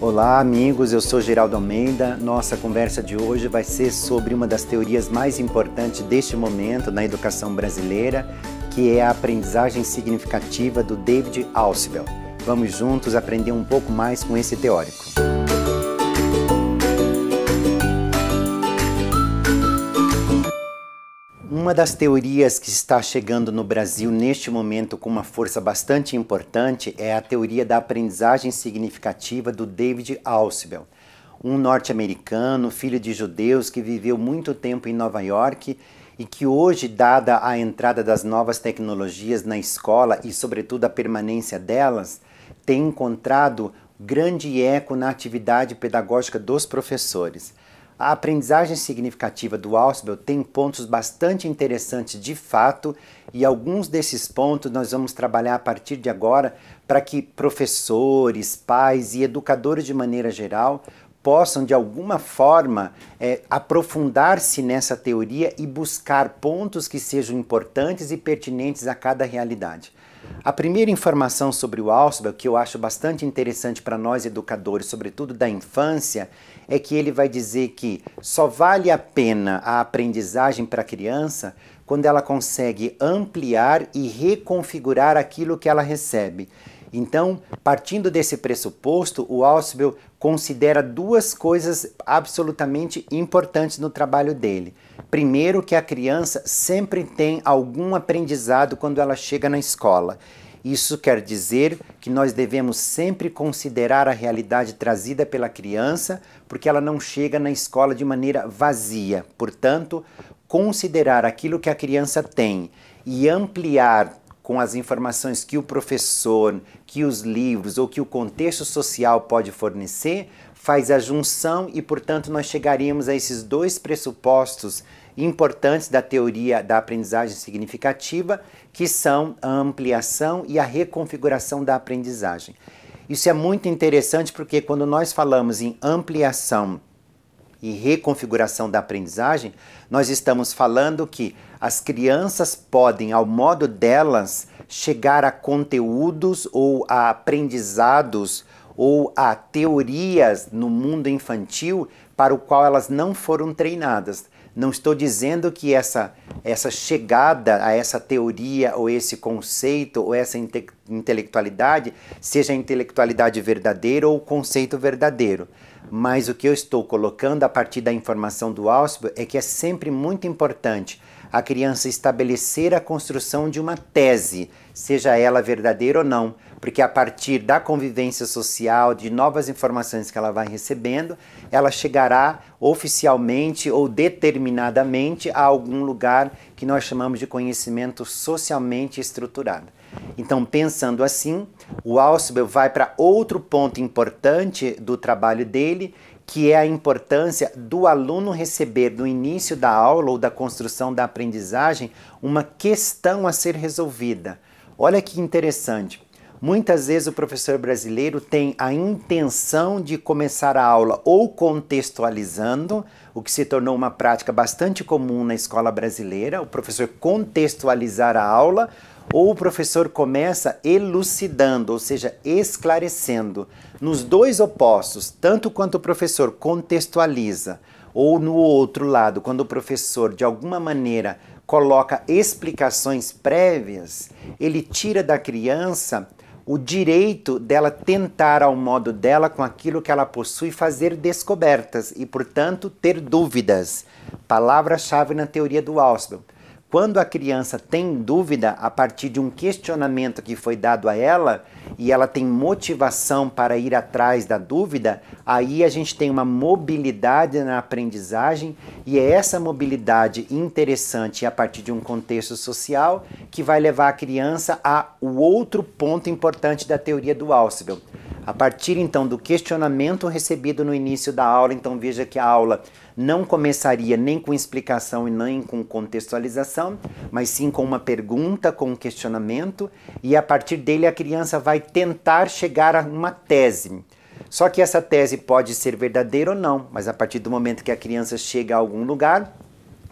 Olá, amigos. Eu sou Geraldo Almeida. Nossa conversa de hoje vai ser sobre uma das teorias mais importantes deste momento na educação brasileira, que é a aprendizagem significativa do David Ausubel. Vamos juntos aprender um pouco mais com esse teórico. Uma das teorias que está chegando no Brasil neste momento com uma força bastante importante é a teoria da aprendizagem significativa do David Ausubel, um norte-americano, filho de judeus que viveu muito tempo em Nova York e que hoje, dada a entrada das novas tecnologias na escola e sobretudo a permanência delas, tem encontrado grande eco na atividade pedagógica dos professores. A aprendizagem significativa do Ausubel tem pontos bastante interessantes de fato, e alguns desses pontos nós vamos trabalhar a partir de agora para que professores, pais e educadores de maneira geral possam, de alguma forma, é, aprofundar-se nessa teoria e buscar pontos que sejam importantes e pertinentes a cada realidade. A primeira informação sobre o Ausubel, que eu acho bastante interessante para nós educadores, sobretudo da infância, é que ele vai dizer que só vale a pena a aprendizagem para a criança quando ela consegue ampliar e reconfigurar aquilo que ela recebe. Então, partindo desse pressuposto, o Ausubel considera duas coisas absolutamente importantes no trabalho dele. Primeiro, que a criança sempre tem algum aprendizado quando ela chega na escola. Isso quer dizer que nós devemos sempre considerar a realidade trazida pela criança, porque ela não chega na escola de maneira vazia. Portanto, considerar aquilo que a criança tem e ampliar com as informações que o professor, que os livros ou que o contexto social pode fornecer, faz a junção e, portanto, nós chegaríamos a esses dois pressupostos importantes da teoria da aprendizagem significativa, que são a ampliação e a reconfiguração da aprendizagem. Isso é muito interessante porque quando nós falamos em ampliação e reconfiguração da aprendizagem, nós estamos falando que as crianças podem, ao modo delas, chegar a conteúdos ou a aprendizados ou a teorias no mundo infantil para o qual elas não foram treinadas. Não estou dizendo que essa, essa chegada a essa teoria ou esse conceito ou essa inte intelectualidade seja a intelectualidade verdadeira ou o conceito verdadeiro. Mas o que eu estou colocando a partir da informação do Ausbel é que é sempre muito importante a criança estabelecer a construção de uma tese, seja ela verdadeira ou não, porque a partir da convivência social, de novas informações que ela vai recebendo, ela chegará oficialmente ou determinadamente a algum lugar que nós chamamos de conhecimento socialmente estruturado. Então, pensando assim, o Ausubel vai para outro ponto importante do trabalho dele, que é a importância do aluno receber no início da aula ou da construção da aprendizagem uma questão a ser resolvida. Olha que interessante. Muitas vezes o professor brasileiro tem a intenção de começar a aula ou contextualizando, o que se tornou uma prática bastante comum na escola brasileira, o professor contextualizar a aula, ou o professor começa elucidando, ou seja, esclarecendo. Nos dois opostos, tanto quanto o professor contextualiza, ou no outro lado, quando o professor de alguma maneira coloca explicações prévias, ele tira da criança o direito dela tentar ao modo dela com aquilo que ela possui fazer descobertas e, portanto, ter dúvidas. Palavra-chave na teoria do Ausdom. Quando a criança tem dúvida a partir de um questionamento que foi dado a ela e ela tem motivação para ir atrás da dúvida, aí a gente tem uma mobilidade na aprendizagem e é essa mobilidade interessante a partir de um contexto social que vai levar a criança a o outro ponto importante da teoria do Alcibel. A partir então do questionamento recebido no início da aula, então veja que a aula não começaria nem com explicação e nem com contextualização, mas sim com uma pergunta, com um questionamento, e a partir dele a criança vai tentar chegar a uma tese. Só que essa tese pode ser verdadeira ou não, mas a partir do momento que a criança chega a algum lugar,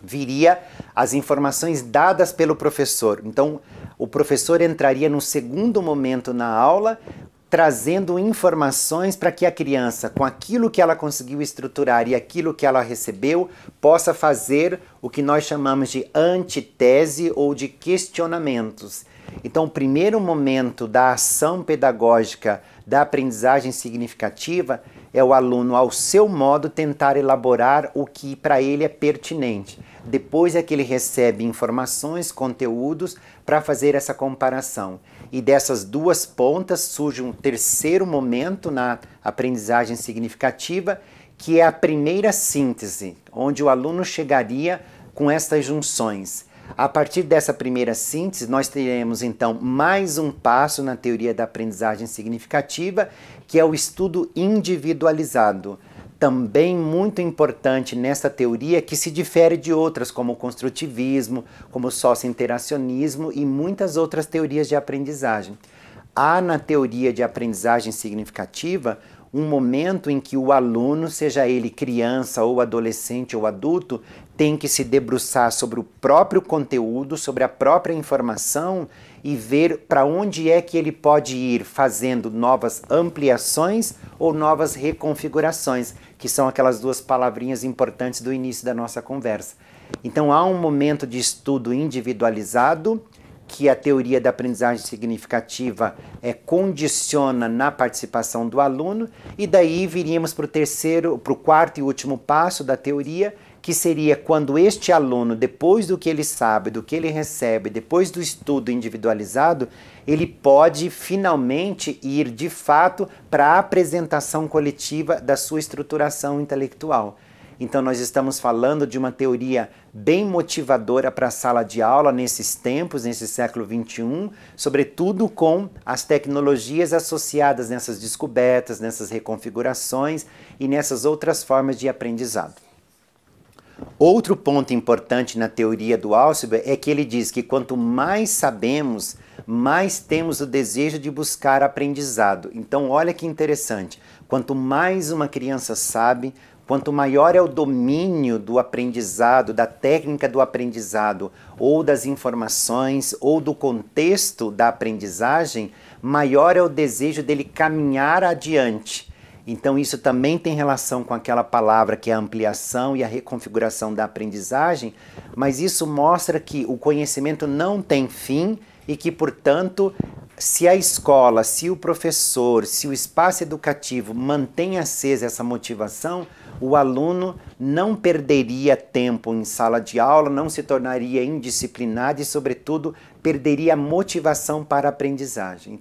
viria as informações dadas pelo professor. Então, o professor entraria no segundo momento na aula trazendo informações para que a criança, com aquilo que ela conseguiu estruturar e aquilo que ela recebeu, possa fazer o que nós chamamos de antitese ou de questionamentos. Então, o primeiro momento da ação pedagógica da aprendizagem significativa é o aluno, ao seu modo, tentar elaborar o que para ele é pertinente. Depois é que ele recebe informações, conteúdos para fazer essa comparação e dessas duas pontas surge um terceiro momento na aprendizagem significativa, que é a primeira síntese, onde o aluno chegaria com estas junções. A partir dessa primeira síntese, nós teremos então mais um passo na teoria da aprendizagem significativa, que é o estudo individualizado também muito importante nesta teoria que se difere de outras, como o construtivismo, como o sócio-interacionismo e muitas outras teorias de aprendizagem. Há na teoria de aprendizagem significativa um momento em que o aluno, seja ele criança ou adolescente ou adulto, tem que se debruçar sobre o próprio conteúdo, sobre a própria informação e ver para onde é que ele pode ir fazendo novas ampliações ou novas reconfigurações, que são aquelas duas palavrinhas importantes do início da nossa conversa. Então há um momento de estudo individualizado que a teoria da aprendizagem significativa é, condiciona na participação do aluno, e daí viríamos para o terceiro, para o quarto e último passo da teoria, que seria quando este aluno, depois do que ele sabe, do que ele recebe, depois do estudo individualizado, ele pode finalmente ir de fato para a apresentação coletiva da sua estruturação intelectual. Então, nós estamos falando de uma teoria bem motivadora para a sala de aula nesses tempos, nesse século XXI, sobretudo com as tecnologias associadas nessas descobertas, nessas reconfigurações e nessas outras formas de aprendizado. Outro ponto importante na teoria do Alciber é que ele diz que quanto mais sabemos, mais temos o desejo de buscar aprendizado. Então, olha que interessante. Quanto mais uma criança sabe, quanto maior é o domínio do aprendizado, da técnica do aprendizado, ou das informações, ou do contexto da aprendizagem, maior é o desejo dele caminhar adiante então, isso também tem relação com aquela palavra que é a ampliação e a reconfiguração da aprendizagem, mas isso mostra que o conhecimento não tem fim e que, portanto, se a escola, se o professor, se o espaço educativo mantém acesa essa motivação, o aluno não perderia tempo em sala de aula, não se tornaria indisciplinado e, sobretudo, perderia motivação para a aprendizagem.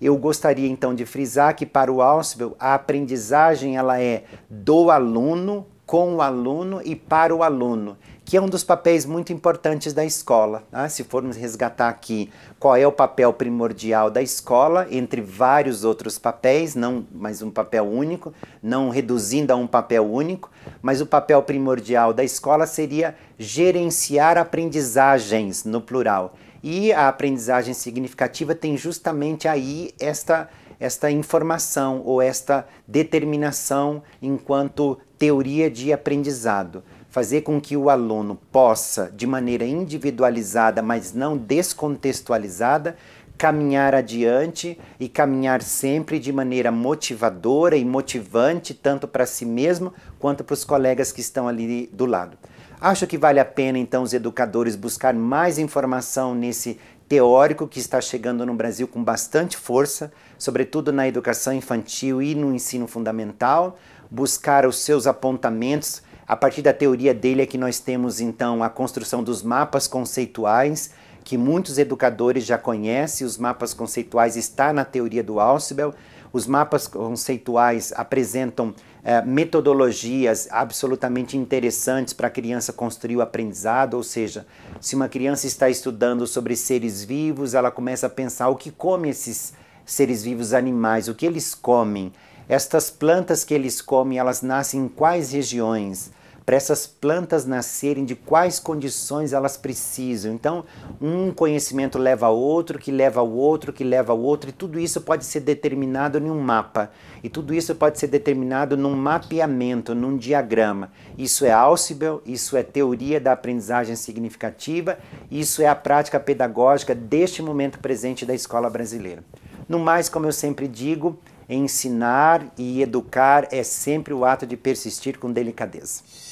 Eu gostaria então de frisar que para o Ausubel a aprendizagem ela é do aluno, com o aluno e para o aluno, que é um dos papéis muito importantes da escola. Né? Se formos resgatar aqui qual é o papel primordial da escola, entre vários outros papéis, não mais um papel único, não reduzindo a um papel único, mas o papel primordial da escola seria gerenciar aprendizagens, no plural. E a aprendizagem significativa tem justamente aí esta, esta informação ou esta determinação enquanto teoria de aprendizado. Fazer com que o aluno possa, de maneira individualizada, mas não descontextualizada, caminhar adiante e caminhar sempre de maneira motivadora e motivante, tanto para si mesmo quanto para os colegas que estão ali do lado. Acho que vale a pena então os educadores buscar mais informação nesse teórico que está chegando no Brasil com bastante força, sobretudo na educação infantil e no ensino fundamental, buscar os seus apontamentos a partir da teoria dele é que nós temos então a construção dos mapas conceituais que muitos educadores já conhecem, os mapas conceituais está na teoria do Ausubel Os mapas conceituais apresentam é, metodologias absolutamente interessantes para a criança construir o aprendizado, ou seja, se uma criança está estudando sobre seres vivos, ela começa a pensar o que come esses seres vivos animais, o que eles comem, estas plantas que eles comem, elas nascem em quais regiões, para essas plantas nascerem, de quais condições elas precisam. Então, um conhecimento leva a outro, que leva ao outro, que leva ao outro, e tudo isso pode ser determinado em um mapa. E tudo isso pode ser determinado num mapeamento, num diagrama. Isso é Alcibel, isso é teoria da aprendizagem significativa, isso é a prática pedagógica deste momento presente da escola brasileira. No mais, como eu sempre digo, ensinar e educar é sempre o ato de persistir com delicadeza.